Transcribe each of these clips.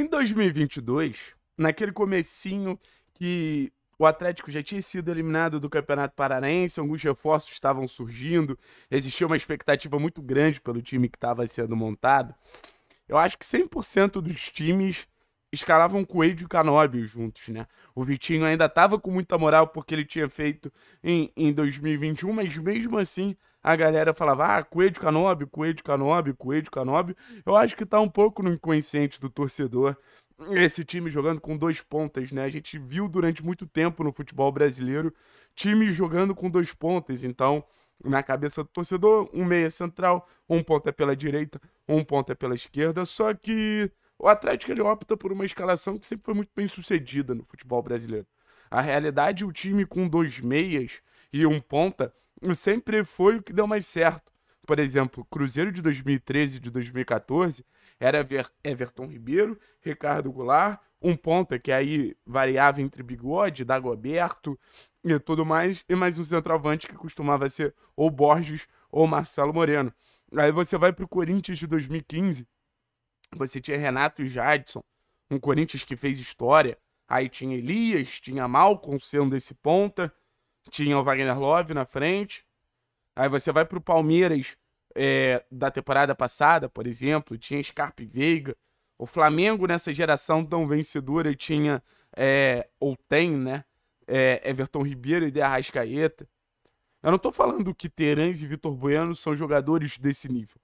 Em 2022, naquele comecinho que o Atlético já tinha sido eliminado do Campeonato Paranaense, alguns reforços estavam surgindo, existia uma expectativa muito grande pelo time que estava sendo montado. Eu acho que 100% dos times escalavam Coelho e Canóbio juntos, né? O Vitinho ainda tava com muita moral porque ele tinha feito em, em 2021, mas mesmo assim a galera falava, ah, Coelho e Canóbio, Coelho e Canóbio, Coelho e Canóbio. Eu acho que tá um pouco no inconsciente do torcedor esse time jogando com dois pontas, né? A gente viu durante muito tempo no futebol brasileiro times jogando com dois pontas, então na cabeça do torcedor, um meia central, um ponta pela direita, um ponta pela esquerda, só que o Atlético ele opta por uma escalação que sempre foi muito bem sucedida no futebol brasileiro. A realidade, o time com dois meias e um ponta sempre foi o que deu mais certo. Por exemplo, Cruzeiro de 2013 e de 2014 era Everton Ribeiro, Ricardo Goulart, um ponta que aí variava entre bigode, Dagoberto e tudo mais, e mais um centroavante que costumava ser ou Borges ou Marcelo Moreno. Aí você vai para o Corinthians de 2015, você tinha Renato e Jadson, um Corinthians que fez história. Aí tinha Elias, tinha Malcom sendo esse ponta, tinha o Wagner Love na frente. Aí você vai pro Palmeiras é, da temporada passada, por exemplo, tinha Scarpe Veiga. O Flamengo nessa geração tão vencedora tinha, é, ou tem, né? É, Everton Ribeiro e De Arrascaeta. Eu não tô falando que Terãs e Vitor Bueno são jogadores desse nível.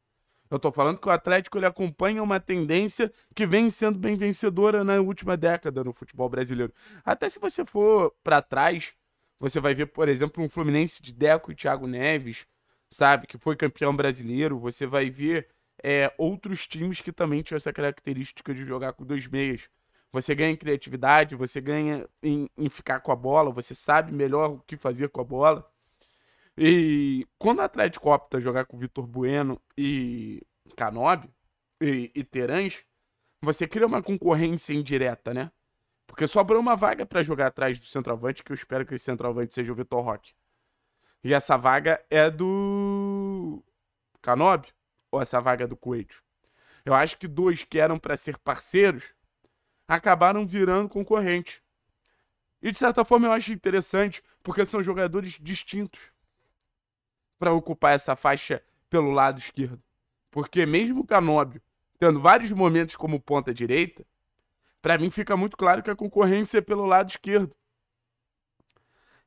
Eu estou falando que o Atlético ele acompanha uma tendência que vem sendo bem vencedora na última década no futebol brasileiro. Até se você for para trás, você vai ver, por exemplo, um Fluminense de Deco e Thiago Neves, sabe, que foi campeão brasileiro. Você vai ver é, outros times que também tinham essa característica de jogar com dois meias. Você ganha em criatividade, você ganha em, em, ficar com a bola, você sabe melhor o que fazer com a bola. E quando o Atlético opta jogar com o Vitor Bueno e Canob e, e Terãs, você cria uma concorrência indireta, né? Porque sobrou uma vaga para jogar atrás do centroavante, que eu espero que esse centroavante seja o Vitor Roque. E essa vaga é do Canob ou essa vaga é do Coelho? Eu acho que dois que eram para ser parceiros acabaram virando concorrente. E de certa forma eu acho interessante, porque são jogadores distintos para ocupar essa faixa pelo lado esquerdo. Porque mesmo o Canóbio tendo vários momentos como ponta direita, para mim fica muito claro que a concorrência é pelo lado esquerdo.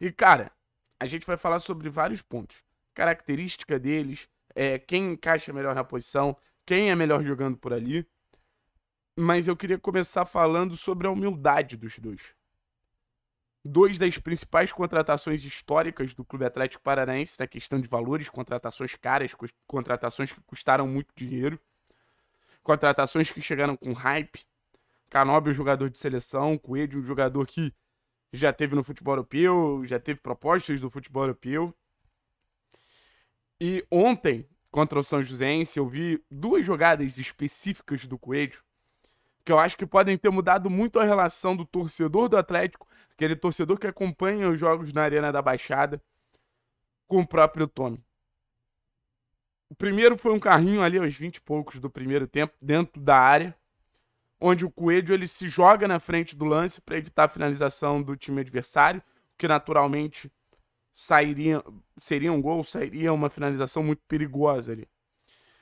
E, cara, a gente vai falar sobre vários pontos. Característica deles, é, quem encaixa melhor na posição, quem é melhor jogando por ali. Mas eu queria começar falando sobre a humildade dos dois dois das principais contratações históricas do Clube Atlético Paranaense, na né, questão de valores, contratações caras, contratações que custaram muito dinheiro, contratações que chegaram com hype. um jogador de seleção, Coelho, um jogador que já teve no futebol europeu, já teve propostas do futebol europeu. E ontem, contra o São Joséense, eu vi duas jogadas específicas do Coelho que eu acho que podem ter mudado muito a relação do torcedor do Atlético aquele torcedor que acompanha os jogos na Arena da Baixada com o próprio Tommy. O primeiro foi um carrinho ali aos 20 e poucos do primeiro tempo, dentro da área, onde o Coelho ele se joga na frente do lance para evitar a finalização do time adversário, que naturalmente sairia, seria um gol, seria uma finalização muito perigosa ali.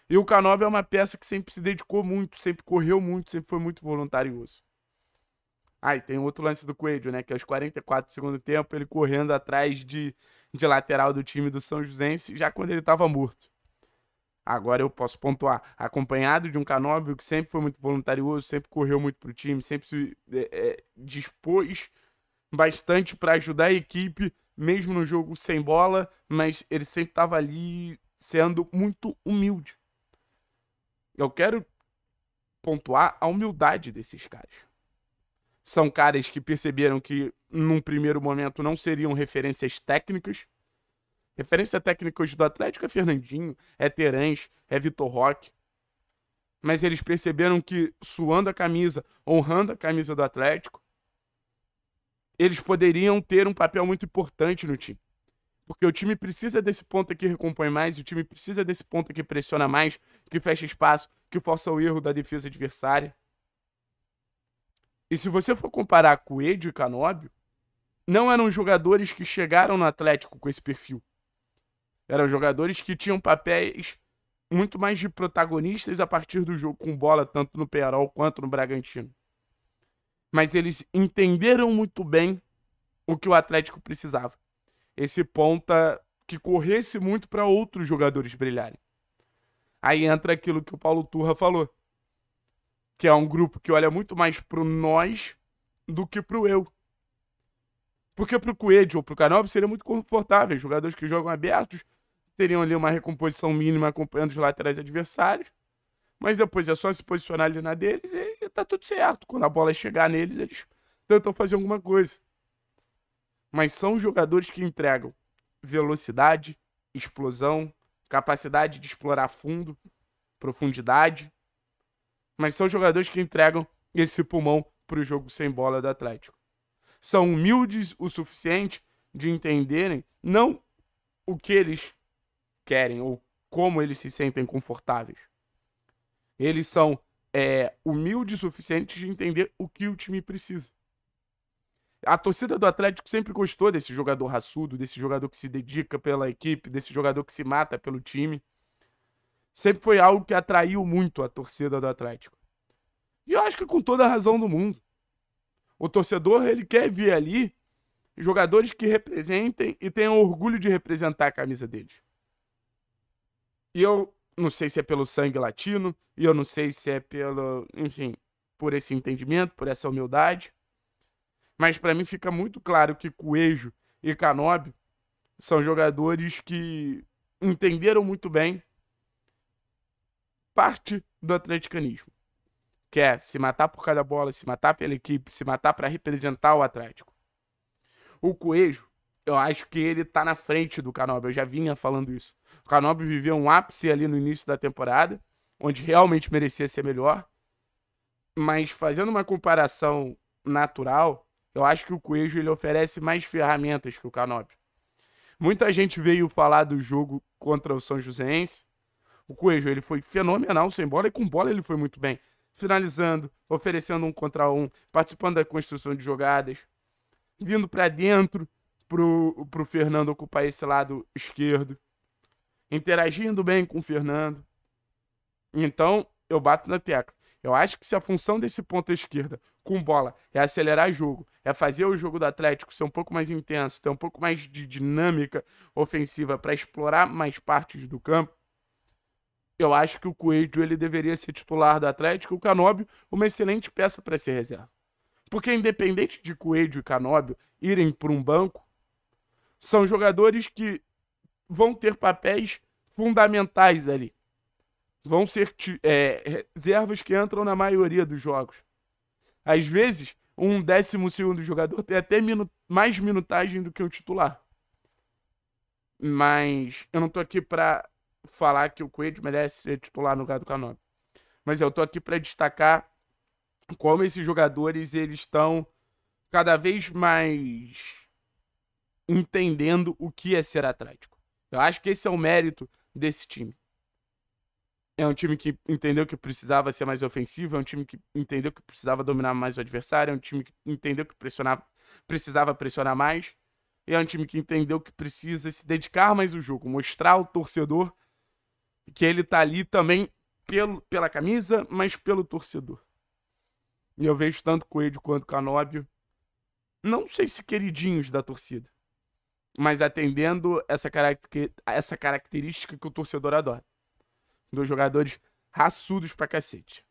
E o Canobi é uma peça que sempre se dedicou muito, sempre correu muito, sempre foi muito voluntarioso. Ah, e tem outro lance do Coelho, né? Que aos 44 do segundo tempo, ele correndo atrás de, de lateral do time do São Joséense, já quando ele estava morto. Agora eu posso pontuar. Acompanhado de um Canóbio que sempre foi muito voluntarioso, sempre correu muito pro time, sempre se é, é, dispôs bastante para ajudar a equipe, mesmo no jogo sem bola, mas ele sempre estava ali sendo muito humilde. Eu quero pontuar a humildade desses caras são caras que perceberam que, num primeiro momento, não seriam referências técnicas. Referência técnica hoje do Atlético é Fernandinho, é Terãs, é Vitor Roque. Mas eles perceberam que, suando a camisa, honrando a camisa do Atlético, eles poderiam ter um papel muito importante no time. Porque o time precisa desse ponto que recompõe mais, o time precisa desse ponto que pressiona mais, que fecha espaço, que possa o erro da defesa adversária. E se você for comparar Coelho e Canóbio, não eram jogadores que chegaram no Atlético com esse perfil. Eram jogadores que tinham papéis muito mais de protagonistas a partir do jogo com bola, tanto no Pearol quanto no Bragantino. Mas eles entenderam muito bem o que o Atlético precisava. Esse ponta que corresse muito para outros jogadores brilharem. Aí entra aquilo que o Paulo Turra falou que é um grupo que olha muito mais pro nós do que pro eu. Porque pro Coelho ou pro Canobio seria muito confortável. Jogadores que jogam abertos teriam ali uma recomposição mínima acompanhando os laterais adversários. Mas depois é só se posicionar ali na deles e tá tudo certo. Quando a bola chegar neles, eles tentam fazer alguma coisa. Mas são jogadores que entregam velocidade, explosão, capacidade de explorar fundo, profundidade mas são jogadores que entregam esse pulmão para o jogo sem bola do Atlético. São humildes o suficiente de entenderem não o que eles querem ou como eles se sentem confortáveis. Eles são é, humildes o suficiente de entender o que o time precisa. A torcida do Atlético sempre gostou desse jogador raçudo, desse jogador que se dedica pela equipe, desse jogador que se mata pelo time sempre foi algo que atraiu muito a torcida do Atlético. E eu acho que com toda a razão do mundo. O torcedor, ele quer ver ali jogadores que representem e tenham orgulho de representar a camisa deles. E eu não sei se é pelo sangue latino, e eu não sei se é pelo, enfim, por esse entendimento, por essa humildade. Mas para mim fica muito claro que Coelho e Canobi são jogadores que entenderam muito bem parte do atleticanismo, que é se matar por cada bola, se matar pela equipe, se matar para representar o Atlético. O Coelho, eu acho que ele tá na frente do Canobio, eu já vinha falando isso. O Canobio viveu um ápice ali no início da temporada, onde realmente merecia ser melhor, mas fazendo uma comparação natural, eu acho que o Coelho ele oferece mais ferramentas que o Canobio. Muita gente veio falar do jogo contra o São Joséense, o Coelho ele foi fenomenal sem bola e com bola ele foi muito bem. Finalizando, oferecendo um contra um, participando da construção de jogadas, vindo para dentro pro, pro Fernando ocupar esse lado esquerdo, interagindo bem com o Fernando. Então, eu bato na tecla. Eu acho que se a função desse ponta esquerda com bola é acelerar jogo, é fazer o jogo do Atlético ser um pouco mais intenso, ter um pouco mais de dinâmica ofensiva para explorar mais partes do campo, eu acho que o Coelho ele deveria ser titular do Atlético, o Canóbio uma excelente peça para ser reserva. Porque independente de Coelho e Canóbio irem para um banco, são jogadores que vão ter papéis fundamentais ali. Vão ser é, reservas que entram na maioria dos jogos. Às vezes, um décimo segundo jogador tem até minu mais minutagem do que um titular. Mas eu não tô aqui para falar que o Coelho merece ser titular no lugar do Canônico. Mas eu tô aqui para destacar como esses jogadores eles estão cada vez mais entendendo o que é ser Atlético. Eu acho que esse é o mérito desse time. É um time que entendeu que precisava ser mais ofensivo, é um time que entendeu que precisava dominar mais o adversário, é um time que entendeu que pressionava, precisava pressionar mais, é um time que entendeu que precisa se dedicar mais ao jogo, mostrar ao torcedor que ele tá ali também pelo, pela camisa, mas pelo torcedor. E eu vejo tanto Coelho quanto Canóbio, não sei se queridinhos da torcida, mas atendendo essa, essa característica que o torcedor adora. Dois jogadores raçudos pra cacete.